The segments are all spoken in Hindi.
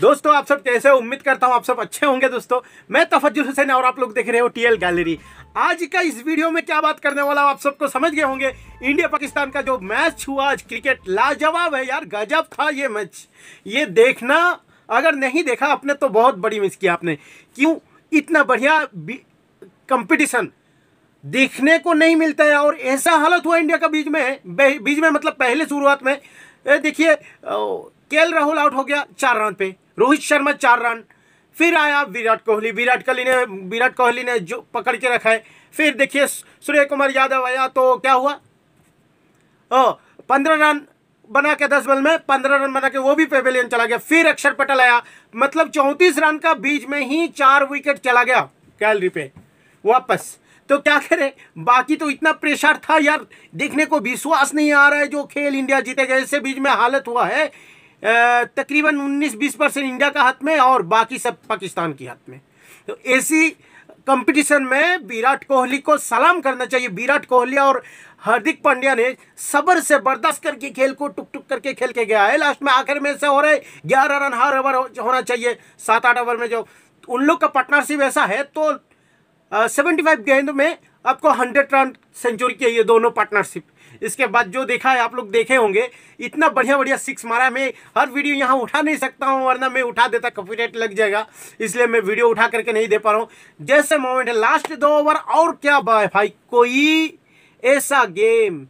दोस्तों आप सब कैसे उम्मीद करता हूँ आप सब अच्छे होंगे दोस्तों मैं तफजुल हुसैन और आप लोग देख रहे हो टीएल गैलरी आज का इस वीडियो में क्या बात करने वाला हूँ आप सबको समझ गए होंगे इंडिया पाकिस्तान का जो मैच हुआ आज क्रिकेट लाजवाब है यार गजब था ये मैच ये देखना अगर नहीं देखा आपने तो बहुत बड़ी मिस किया आपने क्यों इतना बढ़िया कंपटीशन देखने को नहीं मिलता है और ऐसा हालत हुआ इंडिया का बीच में बीच में मतलब पहले शुरुआत में देखिए केल राहुल आउट हो गया चार रन पे रोहित शर्मा चार रन फिर आया विराट कोहली विराट कोहली ने विराट कोहली ने जो पकड़ के रखा है फिर देखिए सूर्य कुमार यादव आया तो क्या हुआ ओ पंद्रह रन बना के दस बॉल में पंद्रह रन बना के वो भी पेवेलियन चला गया फिर अक्षर पटेल आया मतलब चौंतीस रन का बीच में ही चार विकेट चला गया गैलरी पे वापस तो क्या करें बाकी तो इतना प्रेशर था यार देखने को विश्वास नहीं आ रहा है जो खेल इंडिया जीते गए इससे बीच में हालत हुआ है तकरीबन 19-20 परसेंट इंडिया का हाथ में और बाकी सब पाकिस्तान के हाथ में तो ऐसी कंपटीशन में विराट कोहली को सलाम करना चाहिए विराट कोहली और हार्दिक पांड्या ने सबर से बर्दाश्त करके खेल को टुक टुक करके खेल के गया है लास्ट में आखिर में से हो रहे ग्यारह रन हर ओवर होना चाहिए सात आठ ओवर में जो उन लोग का पार्टनरशिप ऐसा है तो सेवेंटी फाइव गेंद में आपको हंड्रेड रन सेंचुरी चाहिए दोनों पार्टनरशिप इसके बाद जो देखा है आप लोग देखे होंगे इतना बढ़िया बढ़िया सिक्स मारा है मैं हर वीडियो यहाँ उठा नहीं सकता हूँ वरना मैं उठा देता कॉपीराइट लग जाएगा इसलिए मैं वीडियो उठा करके नहीं दे पा रहा हूँ जैसे मोमेंट है लास्ट दो ओवर और क्या भाई कोई ऐसा गेम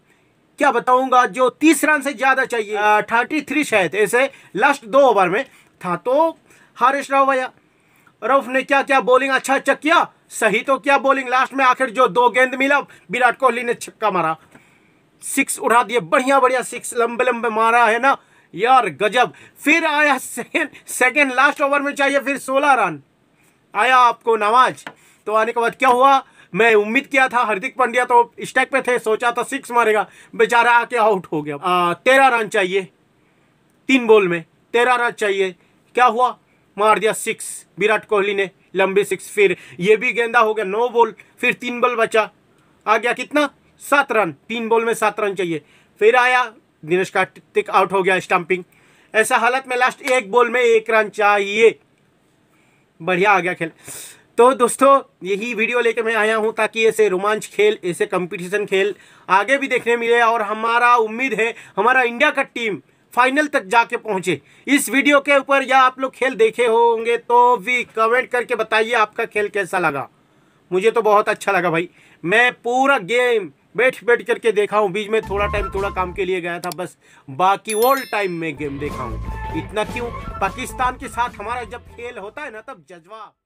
क्या बताऊंगा जो तीस रन से ज़्यादा चाहिए थर्टी थ्री शायद ऐसे लास्ट दो ओवर में था तो हारेश राव भैया रफ ने क्या क्या बॉलिंग अच्छा अच्छा किया सही तो क्या बॉलिंग लास्ट में आखिर जो दो गेंद मिला विराट कोहली ने छक्का मारा सिक्स उड़ा दिए बढ़िया बढ़िया सिक्स लंबे लंबे मारा है ना यार गजब फिर आया सेकेंड सेकेंड लास्ट ओवर में चाहिए फिर सोलह रन आया आपको नवाज तो आने के बाद क्या हुआ मैं उम्मीद किया था हार्दिक पांड्या तो स्टैक पे थे सोचा था सिक्स मारेगा बेचारा आके आउट हो गया तेरह रन चाहिए तीन बॉल में तेरह रन चाहिए क्या हुआ मार दिया सिक्स विराट कोहली ने लंबी सिक्स फिर ये भी गेंदा हो गया नौ बॉल फिर तीन बॉल बचा आ गया कितना सात रन तीन बॉल में सात रन चाहिए फिर आया दिनेश कार्तिक आउट हो गया स्टंपिंग ऐसा हालत में लास्ट एक बॉल में एक रन चाहिए बढ़िया आ गया खेल तो दोस्तों यही वीडियो लेकर मैं आया हूं ताकि ऐसे रोमांच खेल ऐसे कंपटीशन खेल आगे भी देखने मिले और हमारा उम्मीद है हमारा इंडिया का टीम फाइनल तक जाके पहुंचे इस वीडियो के ऊपर या आप लोग खेल देखे होंगे तो भी कमेंट करके बताइए आपका खेल कैसा लगा मुझे तो बहुत अच्छा लगा भाई मैं पूरा गेम बैठ बैठ करके देखा हूँ बीच में थोड़ा टाइम थोड़ा काम के लिए गया था बस बाकी ऑल टाइम में गेम देखा हूँ इतना क्यों पाकिस्तान के साथ हमारा जब खेल होता है ना तब जज्बा